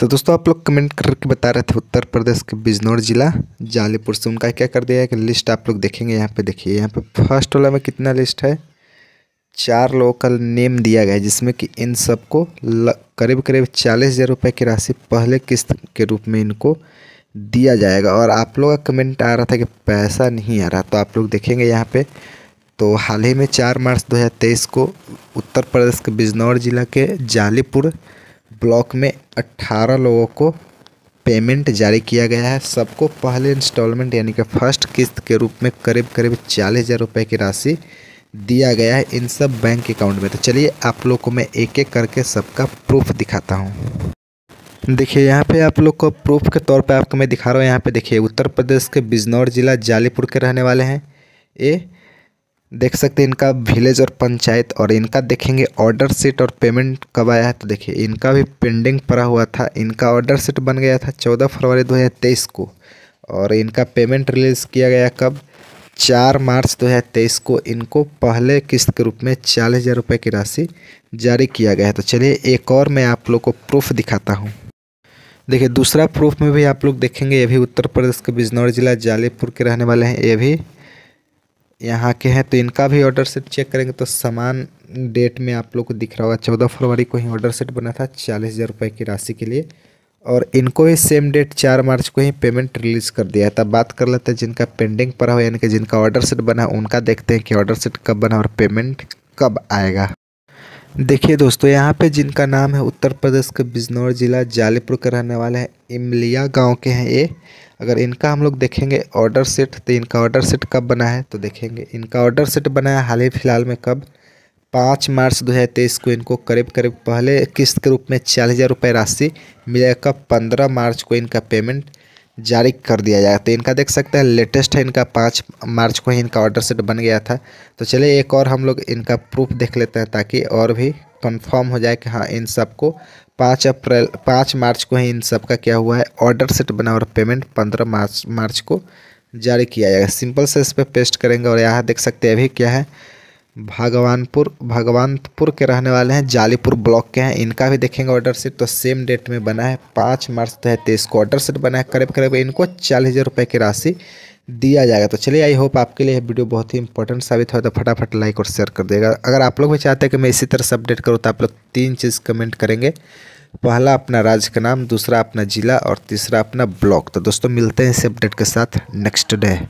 तो दोस्तों आप लोग कमेंट करके बता रहे थे उत्तर प्रदेश के बिजनौर जिला जालीपुर से उनका क्या कर दिया है कि लिस्ट आप लोग देखेंगे यहाँ पे देखिए यहाँ पे फर्स्ट वाला में कितना लिस्ट है चार लोगों का नेम दिया गया है जिसमें कि इन सबको करीब करीब चालीस हज़ार रुपये की राशि पहले किस्त के रूप में इनको दिया जाएगा और आप लोग का कमेंट आ रहा था कि पैसा नहीं आ रहा तो आप लोग देखेंगे यहाँ पर तो हाल ही में चार मार्च दो को उत्तर प्रदेश के बिजनौर जिला के जालीपुर ब्लॉक में 18 लोगों को पेमेंट जारी किया गया है सबको पहले इंस्टॉलमेंट यानी कि फर्स्ट किस्त के रूप में करीब करीब चालीस हज़ार रुपये की राशि दिया गया है इन सब बैंक अकाउंट में तो चलिए आप लोग को मैं एक एक करके सबका प्रूफ दिखाता हूँ देखिए यहाँ पे आप लोग को प्रूफ के तौर पे आपको मैं दिखा रहा हूँ यहाँ पे देखिए उत्तर प्रदेश के बिजनौर ज़िला जालीपुर के रहने वाले हैं ये देख सकते हैं इनका विलेज और पंचायत और इनका देखेंगे ऑर्डर सीट और पेमेंट कब आया है तो देखिए इनका भी पेंडिंग पड़ा हुआ था इनका ऑर्डर सीट बन गया था चौदह फरवरी दो हज़ार तेईस को और इनका पेमेंट रिलीज़ किया गया कब चार मार्च दो हज़ार तेईस को इनको पहले किस्त के रूप में चालीस हज़ार रुपये की राशि जारी किया गया है तो चलिए एक और मैं आप लोग को प्रूफ दिखाता हूँ देखिए दूसरा प्रूफ में भी आप लोग देखेंगे ये भी उत्तर प्रदेश के बिजनौर जिला जालीपुर के रहने वाले हैं ये भी यहाँ के हैं तो इनका भी ऑर्डर सेट चेक करेंगे तो समान डेट में आप लोग को दिख रहा होगा चौदह फरवरी को ही ऑर्डर सेट बना था चालीस हज़ार रुपये की राशि के लिए और इनको भी सेम डेट चार मार्च को ही पेमेंट रिलीज़ कर दिया था बात कर लेते हैं जिनका पेंडिंग पड़ा हो यानी कि जिनका ऑर्डर सेट बना है उनका देखते हैं कि ऑर्डर सेट कब बना और पेमेंट कब आएगा देखिए दोस्तों यहाँ पे जिनका नाम है उत्तर प्रदेश के बिजनौर ज़िला जालेपुर के रहने वाले हैं इमलिया गांव के हैं ये अगर इनका हम लोग देखेंगे ऑर्डर सेट तो इनका ऑर्डर सेट कब बना है तो देखेंगे इनका ऑर्डर सेट बना है हाल ही फिलहाल में कब पाँच मार्च दो हज़ार तेईस को इनको करीब करीब पहले किस्त के रूप में चालीस हज़ार रुपये राशि मिलेगा पंद्रह मार्च को इनका पेमेंट जारी कर दिया जाएगा तो इनका देख सकते हैं लेटेस्ट है इनका पाँच मार्च को ही इनका ऑर्डर सेट बन गया था तो चलिए एक और हम लोग इनका प्रूफ देख लेते हैं ताकि और भी कंफर्म हो जाए कि हाँ इन सबको पाँच अप्रैल पाँच मार्च को ही इन सब का क्या हुआ है ऑर्डर सेट बना और पेमेंट पंद्रह मार्च मार्च को जारी किया जाएगा सिंपल से इस पर पे पेस्ट करेंगे और यहाँ देख सकते हैं अभी क्या है भगवानपुर भगवानपुर के रहने वाले हैं जालीपुर ब्लॉक के हैं इनका भी देखेंगे ऑर्डर शीट तो सेम डेट में बना है पाँच मार्च दो हज़ार तेईस को ऑर्डर शीट बना है करीब करीब इनको चालीस हज़ार रुपये की राशि दिया जाएगा तो चलिए आई होप आपके लिए वीडियो बहुत ही इंपॉर्टेंट साबित होता तो फटाफट लाइक और शेयर कर देगा अगर आप लोग भी चाहते हैं कि मैं इसी तरह से अपडेट करूँ तो आप लोग तीन चीज़ कमेंट करेंगे पहला अपना राज्य का नाम दूसरा अपना जिला और तीसरा अपना ब्लॉक तो दोस्तों मिलते हैं इस अपडेट के साथ नेक्स्ट डे